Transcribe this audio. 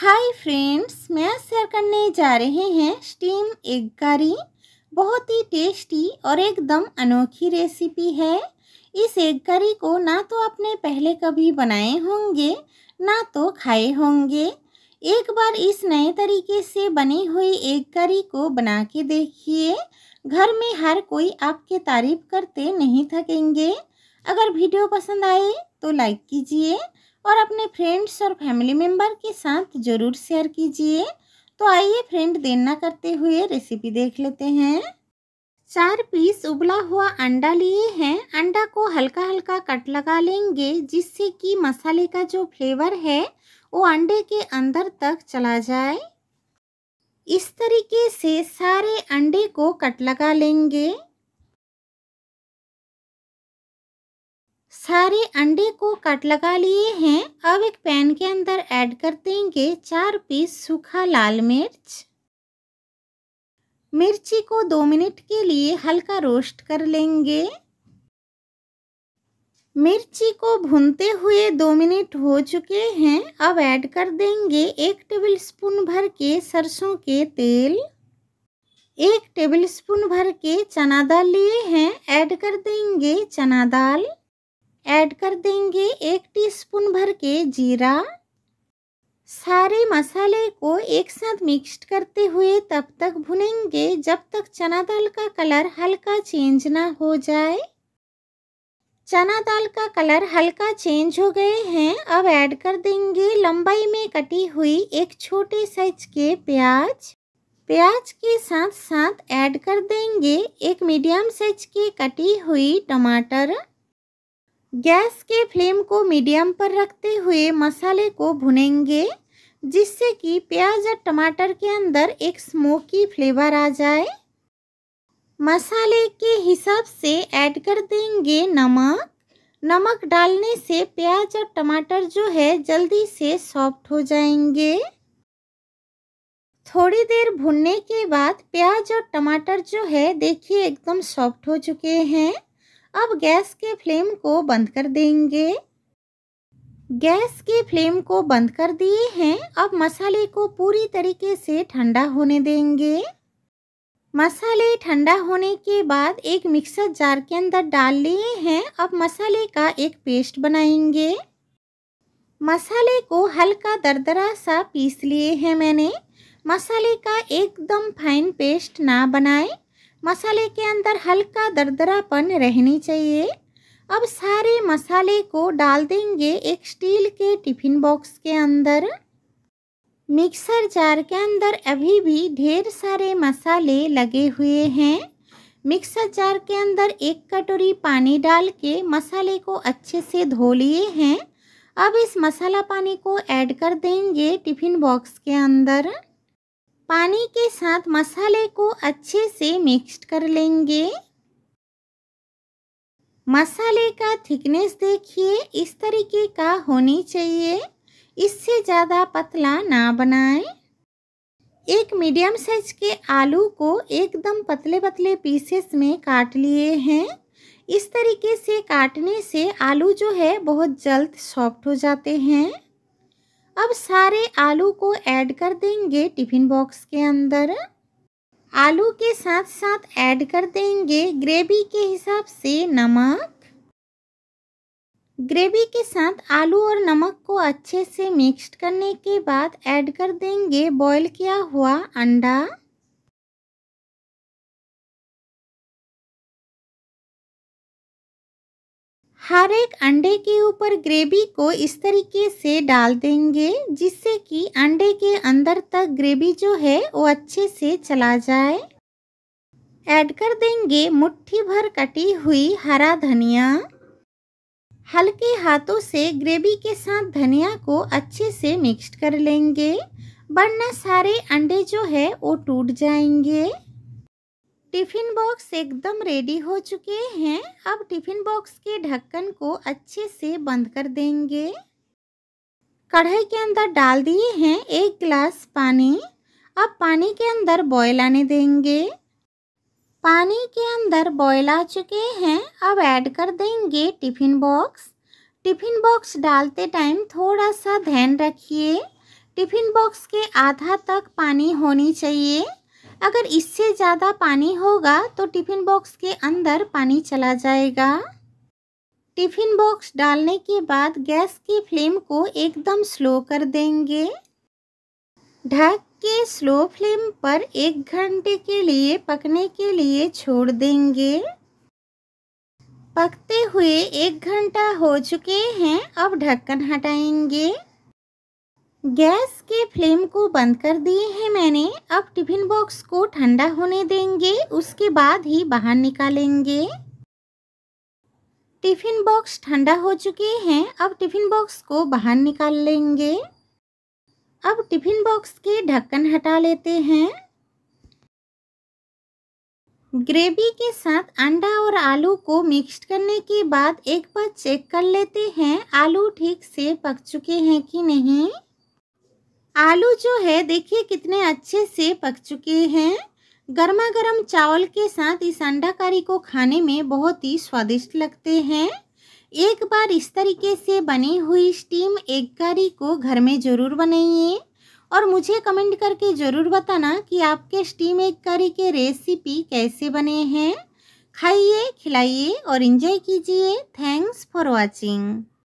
hi friends मैं share करने जा रहे हैं स्टीम एग करी बहुत ही टेस्टी और एकदम अनोखी रेसिपी है इस एग करी को ना तो आपने पहले कभी बनाए होंगे ना तो खाए होंगे एक बार इस नए तरीके से बनी हुई एग करी को बना के देखिए घर में हर कोई आपके तारीफ करते नहीं थकेंगे अगर वीडियो पसंद आए तो लाइक कीजिए और अपने फ्रेंड्स और फैमिली मेम्बर के साथ ज़रूर शेयर कीजिए तो आइए फ्रेंड देना करते हुए रेसिपी देख लेते हैं चार पीस उबला हुआ अंडा लिए हैं अंडा को हल्का हल्का कट लगा लेंगे जिससे कि मसाले का जो फ्लेवर है वो अंडे के अंदर तक चला जाए इस तरीके से सारे अंडे को कट लगा लेंगे सारे अंडे को कट लगा लिए हैं अब एक पैन के अंदर ऐड कर देंगे चार पीस सूखा लाल मिर्च मिर्ची को दो मिनट के लिए हल्का रोस्ट कर लेंगे मिर्ची को भूनते हुए दो मिनट हो चुके हैं अब ऐड कर देंगे एक टेबल स्पून भर के सरसों के तेल एक टेबल स्पून भर के चना दाल लिए हैं ऐड कर देंगे चना दाल ऐड कर देंगे एक टीस्पून भर के जीरा सारे मसाले को एक साथ मिक्सड करते हुए तब तक भुनेंगे जब तक चना दाल का कलर हल्का चेंज ना हो जाए चना दाल का कलर हल्का चेंज हो गए हैं अब ऐड कर देंगे लंबाई में कटी हुई एक छोटे साइज के प्याज प्याज के साथ साथ ऐड कर देंगे एक मीडियम साइज की कटी हुई टमाटर गैस के फ्लेम को मीडियम पर रखते हुए मसाले को भुनेंगे जिससे कि प्याज और टमाटर के अंदर एक स्मोकी फ्लेवर आ जाए मसाले के हिसाब से ऐड कर देंगे नमक नमक डालने से प्याज और टमाटर जो है जल्दी से सॉफ्ट हो जाएंगे थोड़ी देर भुनने के बाद प्याज और टमाटर जो है देखिए एकदम सॉफ्ट हो चुके हैं अब गैस के फ्लेम को बंद कर देंगे गैस के फ्लेम को बंद कर दिए हैं अब मसाले को पूरी तरीके से ठंडा होने देंगे मसाले ठंडा होने के बाद एक मिक्सर जार के अंदर डाल लिए हैं अब मसाले का एक पेस्ट बनाएंगे मसाले को हल्का दरदरा सा पीस लिए हैं मैंने मसाले का एकदम फाइन पेस्ट ना बनाएं मसाले के अंदर हल्का दरदरापन रहनी चाहिए अब सारे मसाले को डाल देंगे एक स्टील के टिफिन बॉक्स के अंदर मिक्सर जार के अंदर अभी भी ढेर सारे मसाले लगे हुए हैं मिक्सर जार के अंदर एक कटोरी पानी डाल के मसाले को अच्छे से धो लिए हैं अब इस मसाला पानी को ऐड कर देंगे टिफ़िन बॉक्स के अंदर पानी के साथ मसाले को अच्छे से मिक्स कर लेंगे मसाले का थिकनेस देखिए इस तरीके का होनी चाहिए इससे ज़्यादा पतला ना बनाएं एक मीडियम साइज के आलू को एकदम पतले पतले पीसेस में काट लिए हैं इस तरीके से काटने से आलू जो है बहुत जल्द सॉफ्ट हो जाते हैं अब सारे आलू को ऐड कर देंगे टिफिन बॉक्स के अंदर आलू के साथ साथ ऐड कर देंगे ग्रेवी के हिसाब से नमक ग्रेवी के साथ आलू और नमक को अच्छे से मिक्स करने के बाद ऐड कर देंगे बॉईल किया हुआ अंडा हर एक अंडे के ऊपर ग्रेवी को इस तरीके से डाल देंगे जिससे कि अंडे के अंदर तक ग्रेवी जो है वो अच्छे से चला जाए ऐड कर देंगे मुट्ठी भर कटी हुई हरा धनिया हल्के हाथों से ग्रेवी के साथ धनिया को अच्छे से मिक्स कर लेंगे वरना सारे अंडे जो है वो टूट जाएंगे टिफ़िन बॉक्स एकदम रेडी हो चुके हैं अब टिफ़िन बॉक्स के ढक्कन को अच्छे से बंद कर देंगे कढ़ाई के अंदर डाल दिए हैं एक गिलास पानी अब पानी के अंदर बॉयल आने देंगे पानी के अंदर बॉयल आ चुके हैं अब ऐड कर देंगे टिफ़िन बॉक्स टिफ़िन बॉक्स डालते टाइम थोड़ा सा ध्यान रखिए टिफ़िन बॉक्स के आधा तक पानी होनी चाहिए अगर इससे ज़्यादा पानी होगा तो टिफ़िन बॉक्स के अंदर पानी चला जाएगा टिफ़िन बॉक्स डालने के बाद गैस की फ्लेम को एकदम स्लो कर देंगे ढक के स्लो फ्लेम पर एक घंटे के लिए पकने के लिए छोड़ देंगे पकते हुए एक घंटा हो चुके हैं अब ढक्कन हटाएंगे गैस के फ्लेम को बंद कर दिए हैं मैंने अब टिफिन बॉक्स को ठंडा होने देंगे उसके बाद ही बाहर निकालेंगे टिफिन बॉक्स ठंडा हो चुके हैं अब टिफिन बॉक्स को बाहर निकाल लेंगे अब टिफिन बॉक्स के ढक्कन हटा लेते हैं ग्रेवी के साथ अंडा और आलू को मिक्स करने के बाद एक बार चेक कर लेते हैं आलू ठीक से पक चुके हैं कि नहीं आलू जो है देखिए कितने अच्छे से पक चुके हैं गर्मा गर्म चावल के साथ इस अंडा करी को खाने में बहुत ही स्वादिष्ट लगते हैं एक बार इस तरीके से बनी हुई स्टीम एग करी को घर में ज़रूर बनाइए और मुझे कमेंट करके ज़रूर बताना कि आपके स्टीम एग करी के रेसिपी कैसे बने हैं खाइए खिलाइए और इन्जॉय कीजिए थैंक्स फॉर वॉचिंग